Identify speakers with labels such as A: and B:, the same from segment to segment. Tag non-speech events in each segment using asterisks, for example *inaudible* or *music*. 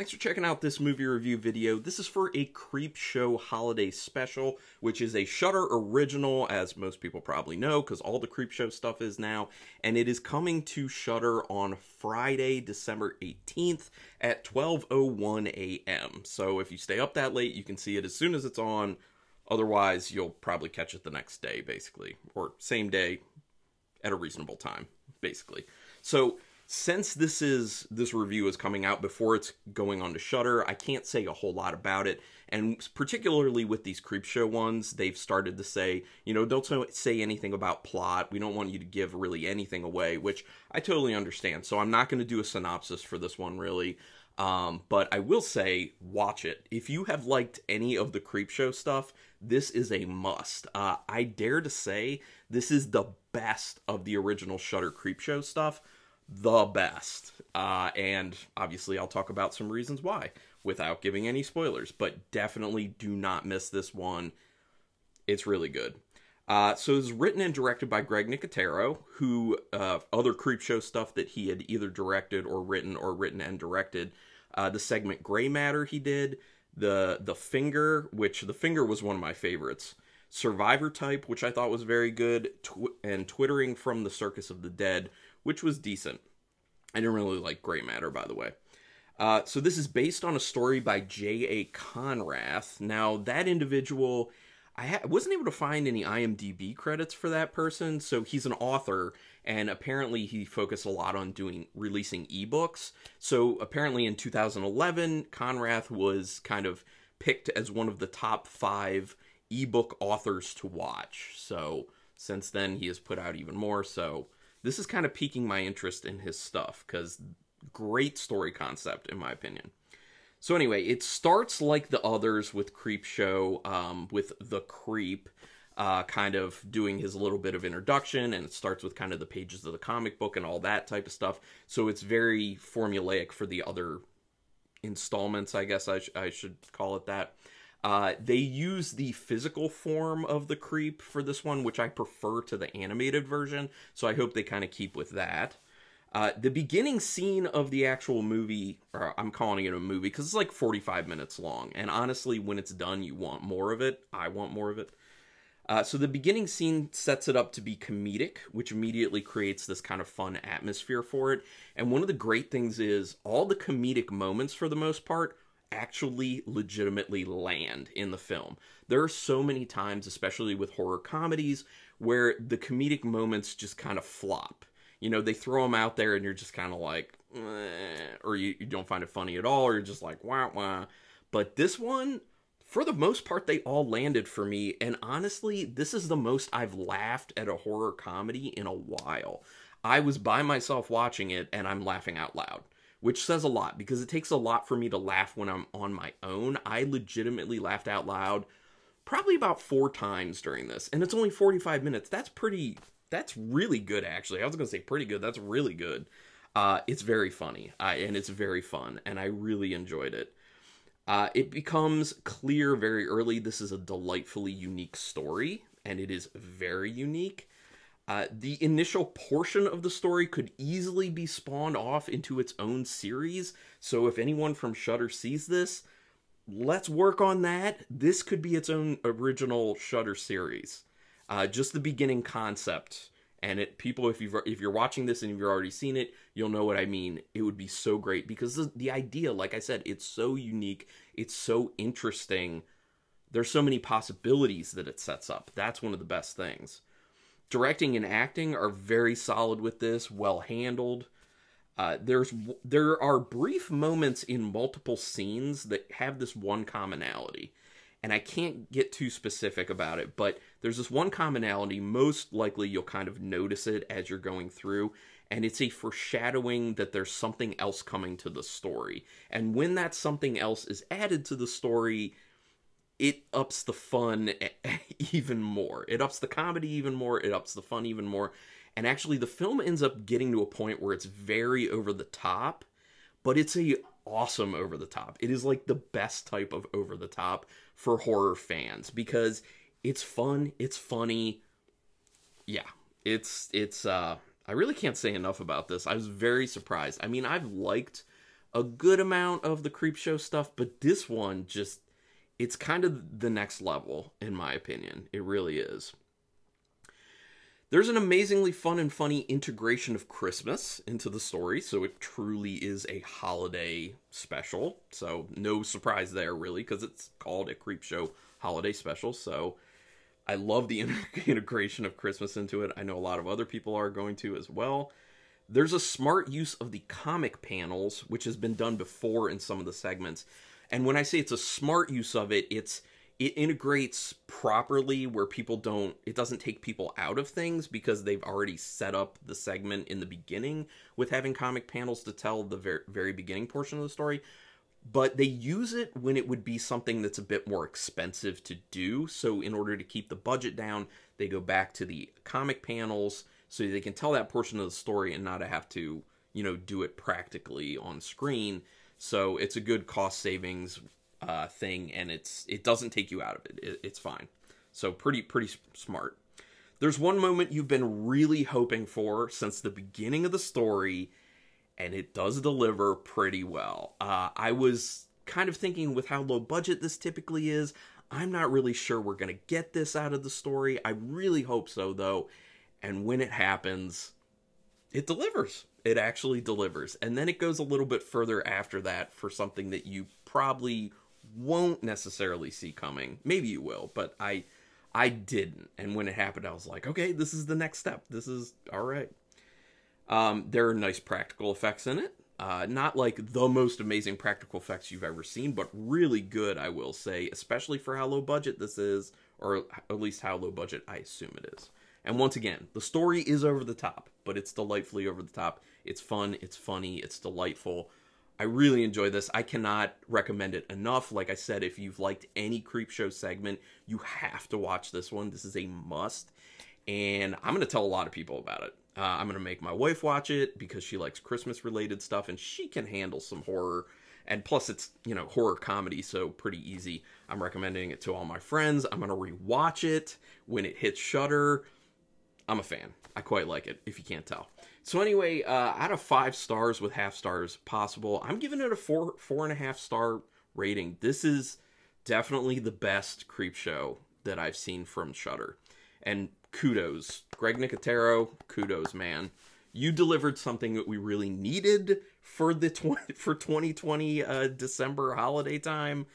A: Thanks for checking out this movie review video. This is for a Creep Show Holiday Special, which is a Shutter original, as most people probably know, because all the Creep Show stuff is now, and it is coming to Shutter on Friday, December 18th at 12.01 a.m. So if you stay up that late, you can see it as soon as it's on. Otherwise, you'll probably catch it the next day, basically, or same day at a reasonable time, basically. So since this is this review is coming out before it's going on to Shutter, I can't say a whole lot about it. And particularly with these Creepshow ones, they've started to say, you know, don't say anything about plot. We don't want you to give really anything away, which I totally understand. So I'm not going to do a synopsis for this one, really. Um, but I will say, watch it. If you have liked any of the Creepshow stuff, this is a must. Uh, I dare to say this is the best of the original Shutter Creepshow stuff the best. Uh, and obviously, I'll talk about some reasons why without giving any spoilers, but definitely do not miss this one. It's really good. Uh, so it's written and directed by Greg Nicotero, who uh, other show stuff that he had either directed or written or written and directed. Uh, the segment Gray Matter he did, the the Finger, which the Finger was one of my favorites. Survivor Type, which I thought was very good, tw- and Twittering from the Circus of the Dead, which was decent. I didn't really like Grey Matter, by the way. Uh, so this is based on a story by J.A. Conrath. Now, that individual, I ha- wasn't able to find any IMDb credits for that person, so he's an author, and apparently he focused a lot on doing releasing ebooks. So apparently in 2011, Conrath was kind of picked as one of the top five ebook authors to watch. So since then, he has put out even more. So this is kind of piquing my interest in his stuff because great story concept, in my opinion. So anyway, it starts like the others with Creep Show, um, with the Creep. Uh, kind of doing his little bit of introduction, and it starts with kind of the pages of the comic book and all that type of stuff. So it's very formulaic for the other installments, I guess I, sh I should call it that. Uh, they use the physical form of the creep for this one, which I prefer to the animated version, so I hope they kind of keep with that. Uh, the beginning scene of the actual movie, or I'm calling it a movie because it's like 45 minutes long, and honestly, when it's done, you want more of it. I want more of it. Uh, so the beginning scene sets it up to be comedic, which immediately creates this kind of fun atmosphere for it. And one of the great things is all the comedic moments, for the most part, actually legitimately land in the film. There are so many times, especially with horror comedies, where the comedic moments just kind of flop. You know, they throw them out there and you're just kind of like, eh, or you, you don't find it funny at all, or you're just like, wah, wah. But this one, for the most part, they all landed for me. And honestly, this is the most I've laughed at a horror comedy in a while. I was by myself watching it and I'm laughing out loud which says a lot because it takes a lot for me to laugh when I'm on my own. I legitimately laughed out loud probably about four times during this, and it's only 45 minutes. That's pretty, that's really good, actually. I was going to say pretty good. That's really good. Uh, it's very funny, and it's very fun, and I really enjoyed it. Uh, it becomes clear very early this is a delightfully unique story, and it is very unique. Uh, the initial portion of the story could easily be spawned off into its own series. So if anyone from Shutter sees this, let's work on that. This could be its own original Shutter series. Uh, just the beginning concept. And it, people, if you if you're watching this and you've already seen it, you'll know what I mean. It would be so great because the, the idea, like I said, it's so unique, it's so interesting. There's so many possibilities that it sets up. That's one of the best things directing and acting are very solid with this, well handled. Uh, there's there are brief moments in multiple scenes that have this one commonality, and I can't get too specific about it, but there's this one commonality. Most likely, you'll kind of notice it as you're going through, and it's a foreshadowing that there's something else coming to the story. And when that something else is added to the story, it ups the fun even more. It ups the comedy even more. It ups the fun even more. And actually, the film ends up getting to a point where it's very over the top, but it's a awesome over the top. It is like the best type of over the top for horror fans because it's fun, it's funny. Yeah, it's it's uh I really can't say enough about this. I was very surprised. I mean, I've liked a good amount of the creep show stuff, but this one just it's kind of the next level, in my opinion. It really is. There's an amazingly fun and funny integration of Christmas into the story, so it truly is a holiday special. So no surprise there, really, because it's called a creep show holiday special. So I love the *laughs* integration of Christmas into it. I know a lot of other people are going to as well. There's a smart use of the comic panels, which has been done before in some of the segments, and when I say it's a smart use of it, it's it integrates properly where people don't it doesn't take people out of things because they've already set up the segment in the beginning with having comic panels to tell the very, very beginning portion of the story but they use it when it would be something that's a bit more expensive to do so in order to keep the budget down they go back to the comic panels so they can tell that portion of the story and not have to you know do it practically on screen so it's a good cost savings uh, thing, and it's it doesn't take you out of it. it. It's fine. So pretty pretty smart. There's one moment you've been really hoping for since the beginning of the story, and it does deliver pretty well. Uh, I was kind of thinking with how low budget this typically is, I'm not really sure we're going to get this out of the story. I really hope so, though. And when it happens, it delivers. It actually delivers. And then it goes a little bit further after that for something that you probably won't necessarily see coming. Maybe you will, but I I didn't. And when it happened, I was like, okay, this is the next step. This is all right. Um, there are nice practical effects in it. Uh, not like the most amazing practical effects you've ever seen, but really good, I will say, especially for how low budget this is, or at least how low budget I assume it is. And once again, the story is over the top but it's delightfully over the top. It's fun, it's funny, it's delightful. I really enjoy this. I cannot recommend it enough. Like I said, if you've liked any Creepshow segment, you have to watch this one. This is a must. And I'm going to tell a lot of people about it. Uh, I'm going to make my wife watch it because she likes Christmas related stuff and she can handle some horror. And plus, it's, you know, horror comedy, so pretty easy. I'm recommending it to all my friends. I'm going to rewatch it when it hits Shutter. I'm a fan. I quite like it, if you can't tell. So anyway, uh, out of five stars with half stars possible, I'm giving it a four four and a half star rating. This is definitely the best creep show that I've seen from Shutter, and kudos, Greg Nicotero, kudos, man. You delivered something that we really needed for the *laughs* 20, for 2020 uh, December holiday time.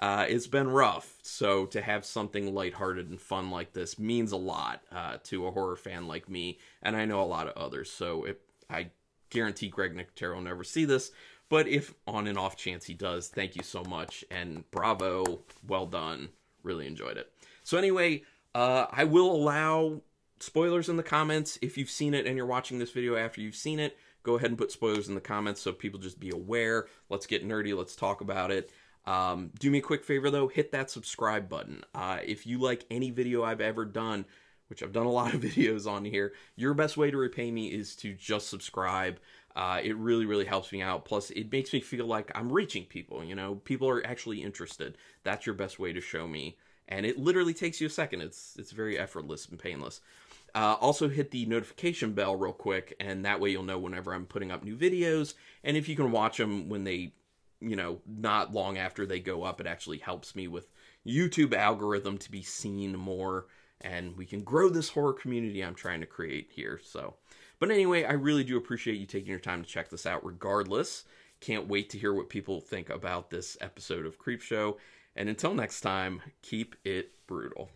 A: Uh, it's been rough, so to have something lighthearted and fun like this means a lot uh, to a horror fan like me, and I know a lot of others. So it, I guarantee Greg Nicotero will never see this, but if on and off chance he does, thank you so much, and bravo, well done, really enjoyed it. So anyway, uh, I will allow spoilers in the comments if you've seen it and you're watching this video after you've seen it. Go ahead and put spoilers in the comments so people just be aware. Let's get nerdy. Let's talk about it. Um, do me a quick favor though, hit that subscribe button. Uh, if you like any video I've ever done, which I've done a lot of *laughs* videos on here, your best way to repay me is to just subscribe. Uh, it really, really helps me out. Plus, it makes me feel like I'm reaching people, you know, people are actually interested. That's your best way to show me. And it literally takes you a second. It's, it's very effortless and painless. Uh, also hit the notification bell real quick, and that way you'll know whenever I'm putting up new videos, and if you can watch them when they you know, not long after they go up, it actually helps me with YouTube algorithm to be seen more and we can grow this horror community I'm trying to create here. So, but anyway, I really do appreciate you taking your time to check this out regardless. Can't wait to hear what people think about this episode of Creep Show. And until next time, keep it brutal.